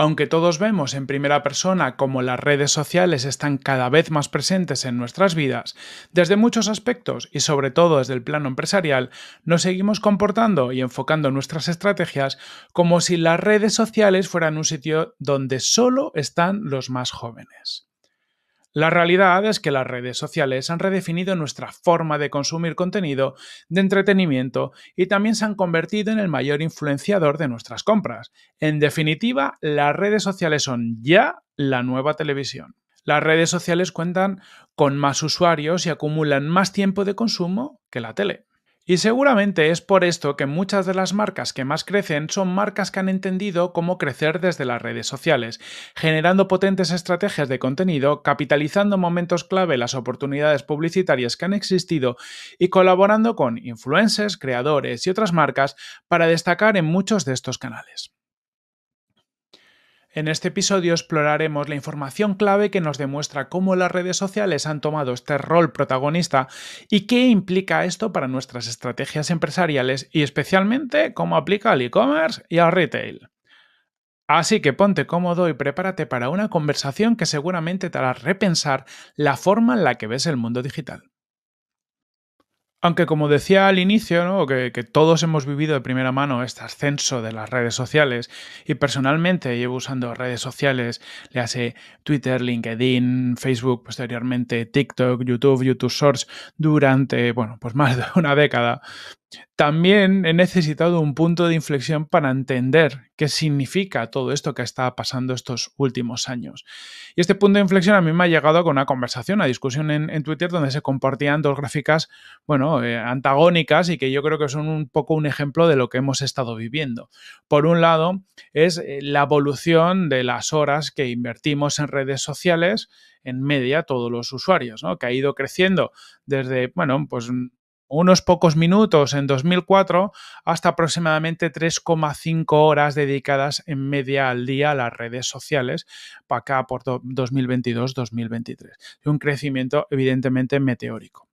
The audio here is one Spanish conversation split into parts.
Aunque todos vemos en primera persona cómo las redes sociales están cada vez más presentes en nuestras vidas, desde muchos aspectos y sobre todo desde el plano empresarial, nos seguimos comportando y enfocando nuestras estrategias como si las redes sociales fueran un sitio donde solo están los más jóvenes. La realidad es que las redes sociales han redefinido nuestra forma de consumir contenido, de entretenimiento y también se han convertido en el mayor influenciador de nuestras compras. En definitiva, las redes sociales son ya la nueva televisión. Las redes sociales cuentan con más usuarios y acumulan más tiempo de consumo que la tele. Y seguramente es por esto que muchas de las marcas que más crecen son marcas que han entendido cómo crecer desde las redes sociales, generando potentes estrategias de contenido, capitalizando momentos clave las oportunidades publicitarias que han existido y colaborando con influencers, creadores y otras marcas para destacar en muchos de estos canales. En este episodio exploraremos la información clave que nos demuestra cómo las redes sociales han tomado este rol protagonista y qué implica esto para nuestras estrategias empresariales y especialmente cómo aplica al e-commerce y al retail. Así que ponte cómodo y prepárate para una conversación que seguramente te hará repensar la forma en la que ves el mundo digital. Aunque como decía al inicio, ¿no? que, todos hemos vivido de primera mano este ascenso de las redes sociales y personalmente llevo usando redes sociales, le hace Twitter, LinkedIn, Facebook, posteriormente TikTok, YouTube, YouTube Shorts durante, bueno, pues más de una década, también he necesitado un punto de inflexión para entender qué significa todo esto que está pasando estos últimos años. Y este punto de inflexión a mí me ha llegado con una conversación, una discusión en, Twitter donde se compartían dos gráficas, bueno, eh, antagónicas y que yo creo que son un poco un ejemplo de lo que hemos estado viviendo. Por un lado, es eh, la evolución de las horas que invertimos en redes sociales en media todos los usuarios, ¿no? que ha ido creciendo desde, bueno, pues unos pocos minutos en 2004 hasta aproximadamente 3,5 horas dedicadas en media al día a las redes sociales para acá por 2022-2023. Un crecimiento evidentemente meteórico.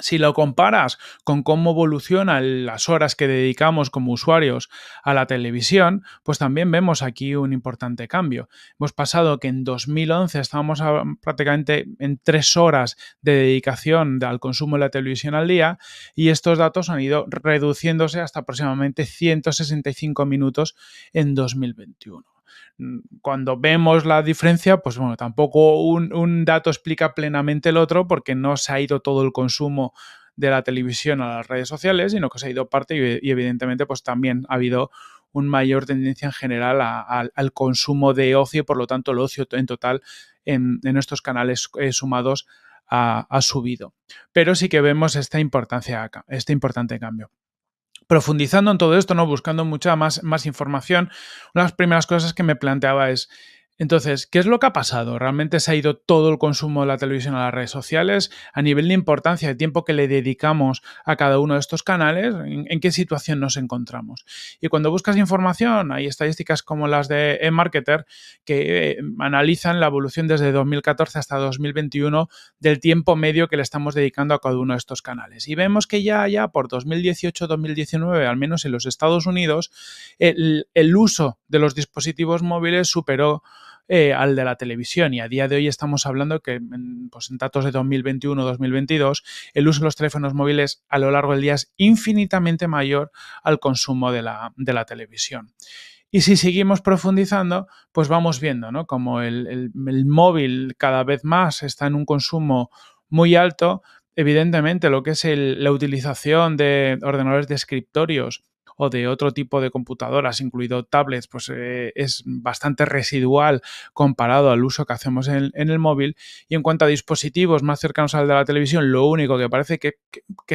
Si lo comparas con cómo evolucionan las horas que dedicamos como usuarios a la televisión, pues también vemos aquí un importante cambio. Hemos pasado que en 2011 estábamos prácticamente en tres horas de dedicación al consumo de la televisión al día y estos datos han ido reduciéndose hasta aproximadamente 165 minutos en 2021. Mm, cuando vemos la diferencia, pues bueno, tampoco un, dato explica plenamente el otro porque no se ha ido todo el consumo de la televisión a las redes sociales, sino que se ha ido parte y, evidentemente pues también ha habido un mayor tendencia en general al consumo de ocio y por lo tanto el ocio en total en, estos canales eh, sumados ha, subido. Pero sí que vemos esta importancia, acá, este importante cambio profundizando en todo esto, ¿no? buscando mucha más, más información, una de las primeras cosas que me planteaba es, entonces, ¿qué es lo que ha pasado? ¿Realmente se ha ido todo el consumo de la televisión a las redes sociales? A nivel de importancia de tiempo que le dedicamos a cada uno de estos canales, ¿en, qué situación nos encontramos? Y cuando buscas información, hay estadísticas como las de eMarketer que eh, analizan la evolución desde 2014 hasta 2021 del tiempo medio que le estamos dedicando a cada uno de estos canales. Y vemos que ya, ya por 2018-2019, al menos en los Estados Unidos, el uso de los dispositivos móviles superó eh, al de la televisión. Y a día de hoy estamos hablando que en, pues, datos de 2021-2022 el uso de los teléfonos móviles a lo largo del día es infinitamente mayor al consumo de la, televisión. Y si seguimos profundizando, pues vamos viendo, ¿no? Como el, móvil cada vez más está en un consumo muy alto, evidentemente lo que es la utilización de ordenadores de escritorios o de otro tipo de computadoras, incluido tablets, pues eh, es bastante residual comparado al uso que hacemos en, el móvil. Y en cuanto a dispositivos más cercanos al de la televisión, lo único que parece que,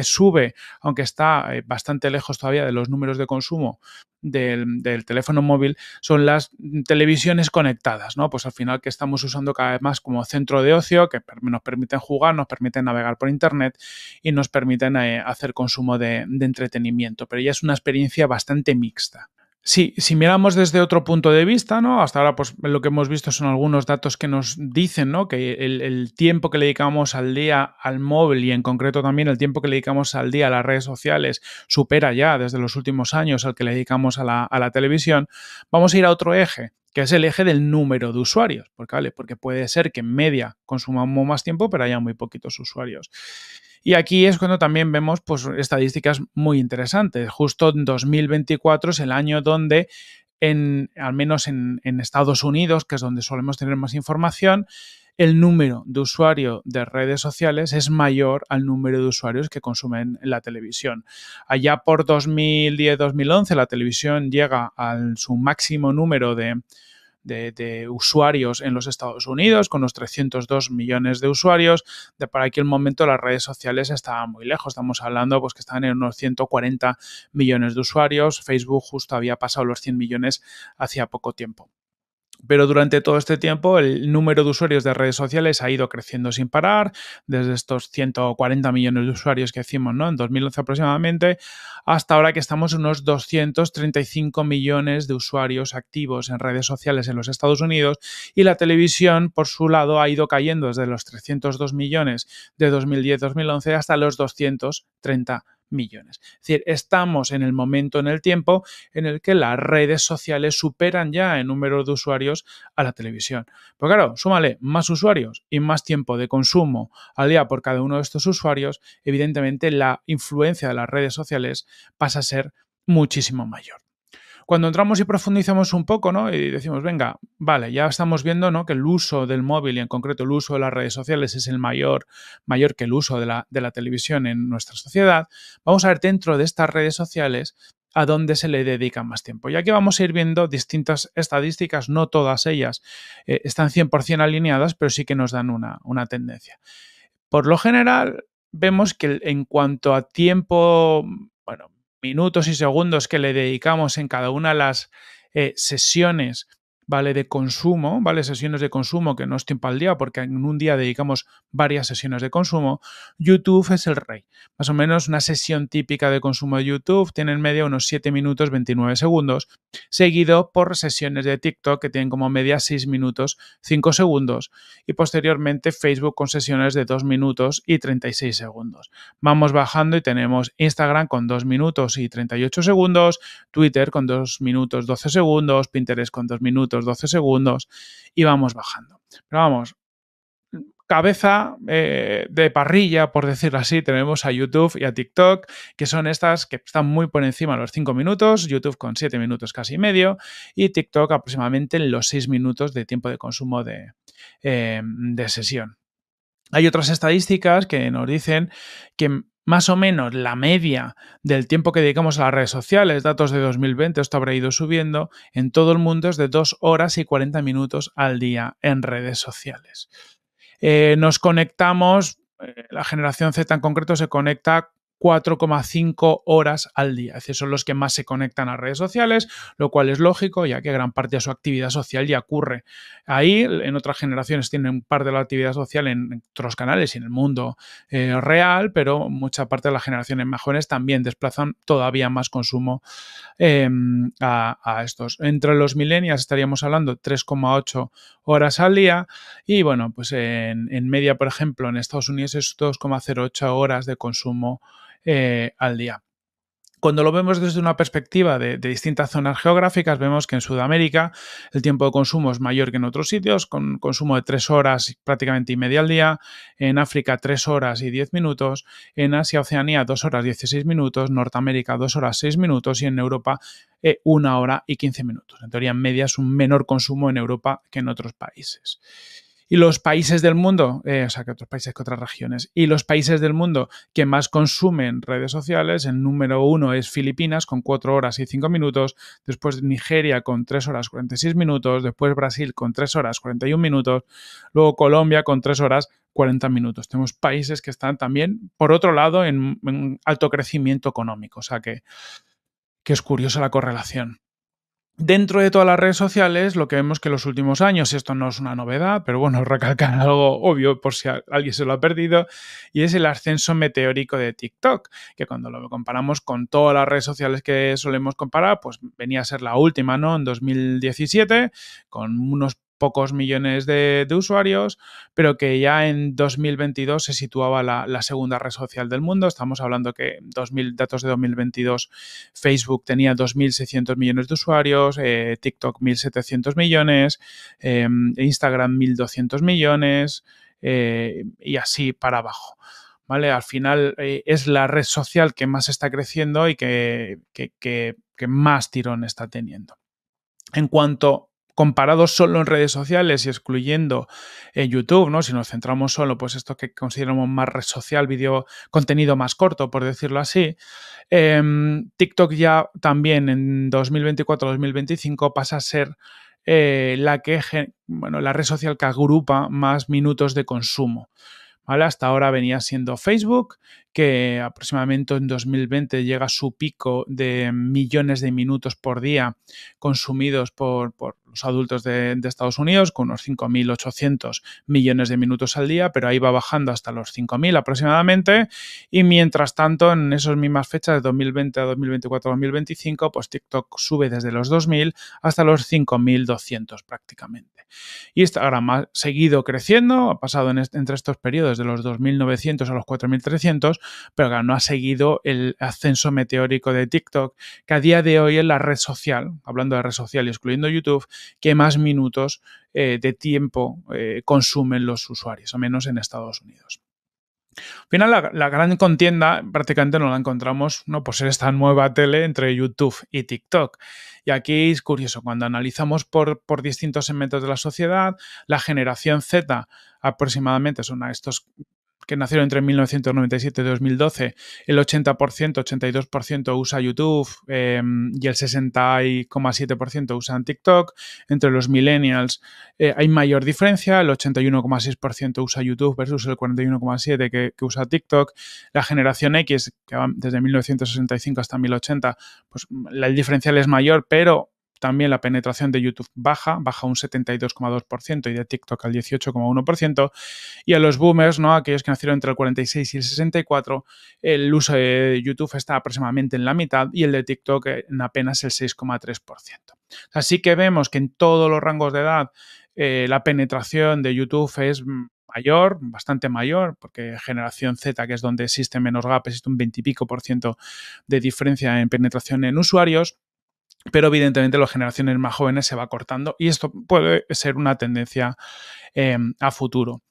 sube, aunque está eh, bastante lejos todavía de los números de consumo del, teléfono móvil, son las televisiones conectadas, ¿no? Pues al final que estamos usando cada vez más como centro de ocio, que nos permiten jugar, nos permiten navegar por internet y nos permiten eh, hacer consumo de entretenimiento. Pero ya es una experiencia bastante mixta. Sí, si miramos desde otro punto de vista, ¿no? Hasta ahora, pues lo que hemos visto son algunos datos que nos dicen, Que el, tiempo que le dedicamos al día al móvil y en concreto también el tiempo que le dedicamos al día a las redes sociales supera ya desde los últimos años al que le dedicamos a la, televisión. Vamos a ir a otro eje, que es el eje del número de usuarios. Porque, vale, porque puede ser que en media consumamos más tiempo, pero haya muy poquitos usuarios. Y aquí es cuando también vemos pues, estadísticas muy interesantes. Justo en 2024 es el año donde, en, al menos en, Estados Unidos, que es donde solemos tener más información, el número de usuarios de redes sociales es mayor al número de usuarios que consumen la televisión. Allá por 2010-2011 la televisión llega a su máximo número de de, usuarios en los Estados Unidos, con los 302 millones de usuarios. De para aquel momento las redes sociales estaban muy lejos, estamos hablando pues que estaban en unos 140 millones de usuarios. Facebook justo había pasado los 100 millones hacía poco tiempo. Pero durante todo este tiempo el número de usuarios de redes sociales ha ido creciendo sin parar, desde estos 140 millones de usuarios que hicimos ¿no? en 2011 aproximadamente, hasta ahora que estamos en unos 235 millones de usuarios activos en redes sociales en los Estados Unidos y la televisión, por su lado, ha ido cayendo desde los 302 millones de 2010-2011 hasta los 230 millones. Es decir, estamos en el momento en el tiempo en el que las redes sociales superan ya en número de usuarios a la televisión. Pues claro, súmale más usuarios y más tiempo de consumo al día por cada uno de estos usuarios, evidentemente la influencia de las redes sociales pasa a ser muchísimo mayor. Cuando entramos y profundizamos un poco, ¿no? Y decimos, venga, vale, ya estamos viendo, ¿no? Que el uso del móvil y en concreto el uso de las redes sociales es el mayor, mayor que el uso de la, televisión en nuestra sociedad. Vamos a ver dentro de estas redes sociales a dónde se le dedica más tiempo. Y aquí vamos a ir viendo distintas estadísticas, no todas ellas eh, están 100% alineadas, pero sí que nos dan una, una tendencia. Por lo general, vemos que en cuanto a tiempo minutos y segundos que le dedicamos en cada una de las eh, sesiones ¿vale? De consumo, ¿vale? Sesiones de consumo, que no es tiempo al día, porque en un día dedicamos varias sesiones de consumo, YouTube es el rey. Más o menos una sesión típica de consumo de YouTube tiene en media unos 7 minutos 29 segundos, seguido por sesiones de TikTok que tienen como media 6 minutos 5 segundos y posteriormente Facebook con sesiones de 2 minutos y 36 segundos. Vamos bajando y tenemos Instagram con 2 minutos y 38 segundos, Twitter con 2 minutos 12 segundos, Pinterest con 2 minutos 12 segundos y vamos bajando. Pero vamos, cabeza eh, de parrilla, por decirlo así, tenemos a YouTube y a TikTok, que son estas que están muy por encima de los 5 minutos, YouTube con 7 minutos casi medio y TikTok aproximadamente en los 6 minutos de tiempo de consumo de, eh, de sesión. Hay otras estadísticas que nos dicen que más o menos la media del tiempo que dedicamos a las redes sociales, datos de 2020, esto habrá ido subiendo, en todo el mundo es de 2 horas y 40 minutos al día en redes sociales. Eh, nos conectamos, eh, la generación Z en concreto se conecta 4,5 horas al día. Es decir, son los que más se conectan a redes sociales, lo cual es lógico, ya que gran parte de su actividad social ya ocurre ahí. En otras generaciones tienen un par de la actividad social en otros canales y en el mundo eh, real, pero mucha parte de las generaciones más también desplazan todavía más consumo em, a, estos. Entre los millennials estaríamos hablando 3,8 horas al día y bueno, pues en, en media, por ejemplo, en Estados Unidos es 2,08 horas de consumo eh, al día. Cuando lo vemos desde una perspectiva de, distintas zonas geográficas, vemos que en Sudamérica el tiempo de consumo es mayor que en otros sitios, con consumo de tres horas prácticamente y media al día, en África tres horas y diez minutos, en Asia Oceanía dos horas dieciséis minutos, Norteamérica dos horas seis minutos y en Europa eh, una hora y quince minutos. En teoría, en media es un menor consumo en Europa que en otros países. Y los países del mundo, eh, o sea, que otros países que otras regiones, y los países del mundo que más consumen redes sociales, el número uno es Filipinas con 4 horas y 5 minutos, después Nigeria con 3 horas y 46 minutos, después Brasil con 3 horas y 41 minutos, luego Colombia con 3 horas 40 minutos. Tenemos países que están también, por otro lado, en, alto crecimiento económico, o sea que, que es curiosa la correlación. Dentro de todas las redes sociales, lo que vemos que en los últimos años, esto no es una novedad, pero bueno, recalcan algo obvio por si alguien se lo ha perdido, y es el ascenso meteórico de TikTok, que cuando lo comparamos con todas las redes sociales que solemos comparar, pues venía a ser la última, ¿no? En 2017, con unos pocos millones de, usuarios, pero que ya en 2022 se situaba la, segunda red social del mundo. Estamos hablando que 2000, datos de 2022, Facebook tenía 2.600 millones de usuarios, eh, TikTok 1.700 millones, em, Instagram 1.200 millones eh, y así para abajo. ¿Vale? Al final eh, es la red social que más está creciendo y que, que, más tirón está teniendo. En cuanto comparados solo en redes sociales y excluyendo en eh, YouTube, ¿no? Si nos centramos solo, pues esto que consideramos más red social, contenido más corto, por decirlo así, em, TikTok ya también en 2024-2025 pasa a ser eh, la bueno, la red social que agrupa más minutos de consumo. ¿Vale? Hasta ahora venía siendo Facebook, que aproximadamente en 2020 llega a su pico de millones de minutos por día consumidos por, los adultos de, Estados Unidos, con unos 5.800 millones de minutos al día, pero ahí va bajando hasta los 5.000 aproximadamente. Y mientras tanto, en esas mismas fechas de 2020 a 2024, 2025, pues TikTok sube desde los 2.000 hasta los 5.200 prácticamente. Y Instagram ha seguido creciendo, ha pasado entre estos periodos de los 2.900 a los 4.300 pero no ha seguido el ascenso meteórico de TikTok, que a día de hoy es la red social, hablando de red social y excluyendo YouTube, que más minutos eh, de tiempo eh, consumen los usuarios, o menos en Estados Unidos. Al final, la, gran contienda prácticamente no la encontramos ¿no? por ser esta nueva tele entre YouTube y TikTok. Y aquí es curioso, cuando analizamos por, por distintos segmentos de la sociedad, la generación Z aproximadamente son estos que nacieron entre 1997 y 2012, el 80%, 82% usa YouTube em, y el 60,7% usan TikTok. Entre los millennials eh, hay mayor diferencia, el 81,6% usa YouTube versus el 41,7% que, usa TikTok. La generación X, que va desde 1965 hasta 1080, pues la, el diferencial es mayor, pero también la penetración de YouTube baja, baja un 72,2% y de TikTok al 18,1%. Y a los boomers, ¿no? aquellos que nacieron entre el 46 y el 64, el uso de YouTube está aproximadamente en la mitad y el de TikTok en apenas el 6,3%. Así que vemos que en todos los rangos de edad eh, la penetración de YouTube es mayor, bastante mayor, porque generación Z, que es donde existe menos gap, existe un 20 y pico por ciento de diferencia en penetración en usuarios pero evidentemente las generaciones más jóvenes se va cortando y esto puede ser una tendencia em, a futuro.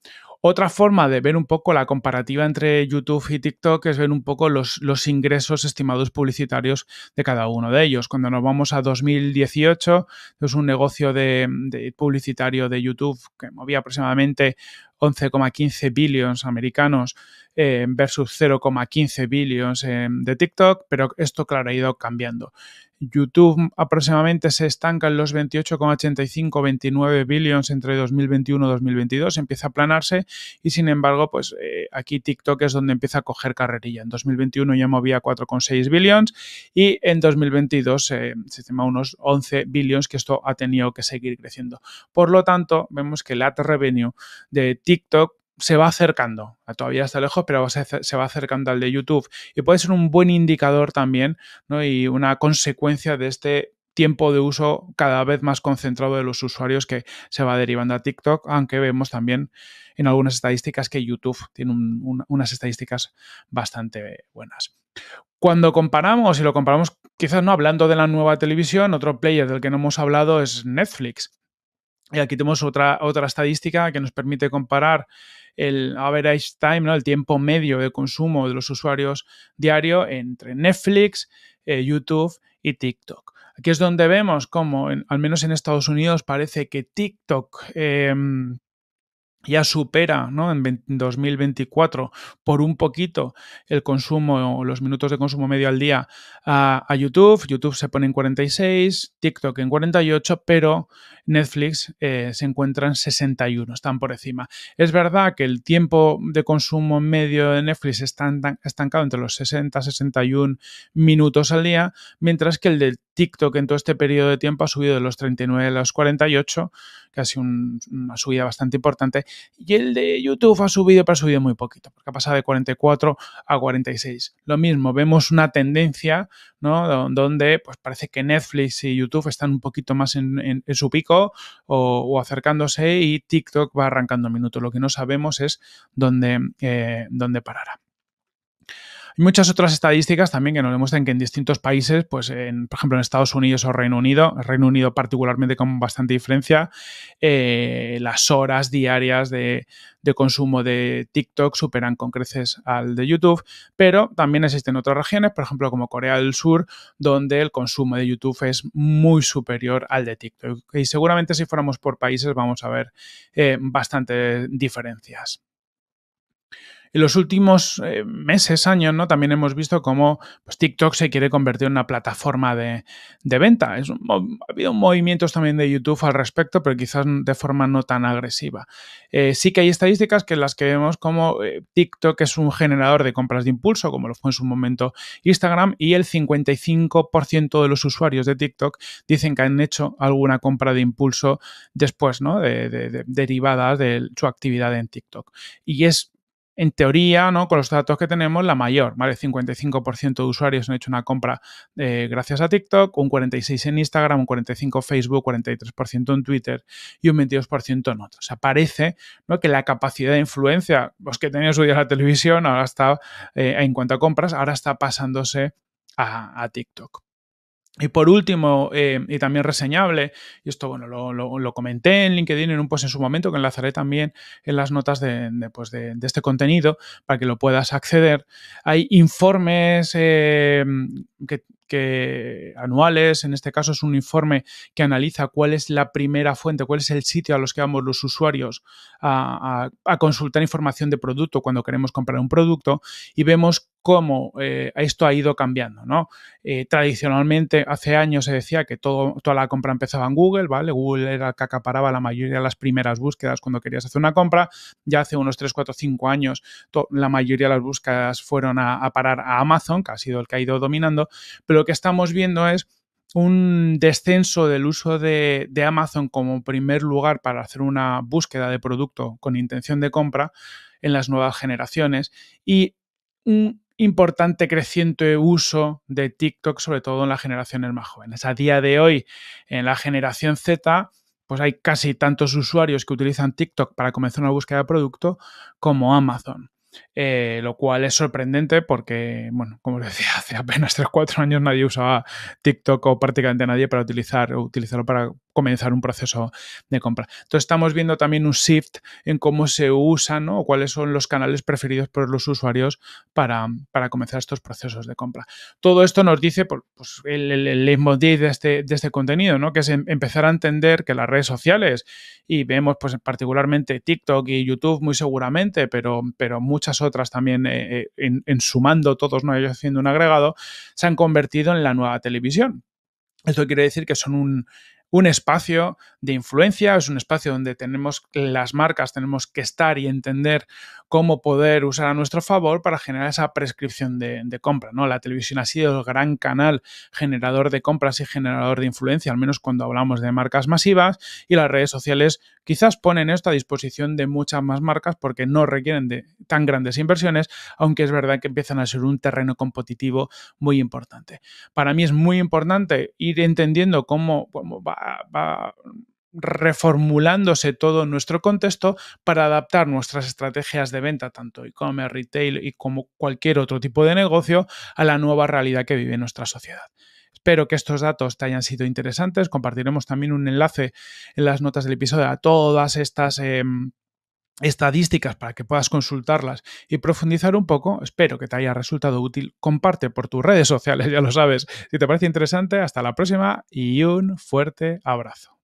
Otra forma de ver un poco la comparativa entre YouTube y TikTok es ver un poco los, los, ingresos estimados publicitarios de cada uno de ellos. Cuando nos vamos a 2018, es un negocio de, publicitario de YouTube que movía aproximadamente 11,15 billions americanos em, versus 0,15 billions em, de TikTok, pero esto, claro, ha ido cambiando. YouTube aproximadamente se estanca en los 28,85-29 billions entre 2021 2022, empieza a aplanarse y sin embargo, pues eh, aquí TikTok es donde empieza a coger carrerilla. En 2021 ya movía 4,6 billions y en 2022 eh, se estima unos 11 billions que esto ha tenido que seguir creciendo. Por lo tanto, vemos que el ad revenue de TikTok se va acercando. Todavía está lejos, pero se, va acercando al de YouTube. Y puede ser un buen indicador también y una consecuencia de este tiempo de uso cada vez más concentrado de los usuarios que se va derivando a TikTok, aunque vemos también en algunas estadísticas que YouTube tiene unas estadísticas bastante buenas. Cuando comparamos, y lo comparamos quizás no hablando de la nueva televisión, otro player del que no hemos hablado es Netflix. Y aquí tenemos otra, otra estadística que nos permite comparar el average time, ¿no? el tiempo medio de consumo de los usuarios diario entre Netflix, eh, YouTube y TikTok. Aquí es donde vemos cómo, al menos en Estados Unidos, parece que TikTok em, ya supera en 2024 por un poquito el consumo, los minutos de consumo medio al día a, YouTube. YouTube se pone en 46, TikTok en 48, pero Netflix eh, se encuentra en 61, están por encima. Es verdad que el tiempo de consumo medio de Netflix está estancado entre los 60 61 minutos al día, mientras que el de TikTok en todo este periodo de tiempo ha subido de los 39 a los 48, casi un, una subida bastante importante, y el de YouTube ha subido, pero ha subido muy poquito, porque ha pasado de 44 a 46. Lo mismo, vemos una tendencia, ¿no? Donde pues parece que Netflix y YouTube están un poquito más en, su pico o, acercándose y TikTok va arrancando minutos. Lo que no sabemos es dónde, eh, dónde parará muchas otras estadísticas también que nos demuestran que en distintos países, pues por ejemplo en Estados Unidos o Reino Unido, Reino Unido particularmente con bastante diferencia, eh, las horas diarias de, consumo de TikTok superan con creces al de YouTube, pero también existen otras regiones, por ejemplo como Corea del Sur, donde el consumo de YouTube es muy superior al de TikTok. Y seguramente si fuéramos por países vamos a ver eh, bastantes diferencias. En los últimos eh, meses, años, ¿no? También hemos visto cómo pues, TikTok se quiere convertir en una plataforma de, venta. ha habido movimientos también de YouTube al respecto, pero quizás de forma no tan agresiva. Eh, sí que hay estadísticas que las que vemos cómo eh, TikTok es un generador de compras de impulso, como lo fue en su momento Instagram, y el 55% de los usuarios de TikTok dicen que han hecho alguna compra de impulso después, ¿no? De, de, de su actividad en TikTok. Y es en teoría, ¿no? con los datos que tenemos, la mayor, ¿vale? 55% de usuarios han hecho una compra eh, gracias a TikTok, un 46% en Instagram, un 45% en Facebook, 43% en Twitter y un 22% en otros. O sea, parece que la capacidad de influencia, los que tenían su día la televisión, ahora está eh, en cuanto a compras, ahora está pasándose a TikTok. Y por último, eh, y también reseñable, y esto bueno, lo, comenté en LinkedIn en un post en su momento, que enlazaré también en las notas de, de, pues este contenido para que lo puedas acceder. Hay informes eh, anuales, en este caso es un informe que analiza cuál es la primera fuente, cuál es el sitio a los que vamos los usuarios a, a consultar información de producto cuando queremos comprar un producto y vemos cómo eh, esto ha ido cambiando. ¿no? Eh, tradicionalmente, hace años se decía que todo, toda la compra empezaba en Google, ¿vale? Google era el que acaparaba la mayoría de las primeras búsquedas cuando querías hacer una compra. Ya hace unos 3, 4, 5 años, la mayoría de las búsquedas fueron a, parar a Amazon, que ha sido el que ha ido dominando, pero lo que estamos viendo es un descenso del uso de, de, Amazon como primer lugar para hacer una búsqueda de producto con intención de compra en las nuevas generaciones y un importante creciente uso de TikTok, sobre todo en las generaciones más jóvenes. A día de hoy, en la generación Z, pues hay casi tantos usuarios que utilizan TikTok para comenzar una búsqueda de producto como Amazon. Eh, lo cual es sorprendente porque, bueno, como decía, hace apenas 3-4 años nadie usaba TikTok o prácticamente nadie para utilizar, utilizarlo para comenzar un proceso de compra. Entonces estamos viendo también un shift en cómo se usan o cuáles son los canales preferidos por los usuarios para, comenzar estos procesos de compra. Todo esto nos dice pues, el, el, este, de este, contenido, ¿no? que es em, empezar a entender que las redes sociales, y vemos pues, particularmente TikTok y YouTube muy seguramente, pero, pero muchas otras también eh, eh, en, en, sumando todos, ¿no? ellos haciendo un agregado, se han convertido en la nueva televisión. Esto quiere decir que son un un espacio de influencia, es un espacio donde tenemos las marcas, tenemos que estar y entender cómo poder usar a nuestro favor para generar esa prescripción de, compra. ¿no? La televisión ha sido el gran canal generador de compras y generador de influencia, al menos cuando hablamos de marcas masivas, y las redes sociales quizás ponen esto a disposición de muchas más marcas porque no requieren de tan grandes inversiones, aunque es verdad que empiezan a ser un terreno competitivo muy importante. Para mí es muy importante ir entendiendo cómo, va, va reformulándose todo nuestro contexto para adaptar nuestras estrategias de venta, tanto e-commerce, retail y como cualquier otro tipo de negocio, a la nueva realidad que vive nuestra sociedad. Espero que estos datos te hayan sido interesantes. Compartiremos también un enlace en las notas del episodio a todas estas... Em, estadísticas para que puedas consultarlas y profundizar un poco. Espero que te haya resultado útil. Comparte por tus redes sociales, ya lo sabes. Si te parece interesante, hasta la próxima y un fuerte abrazo.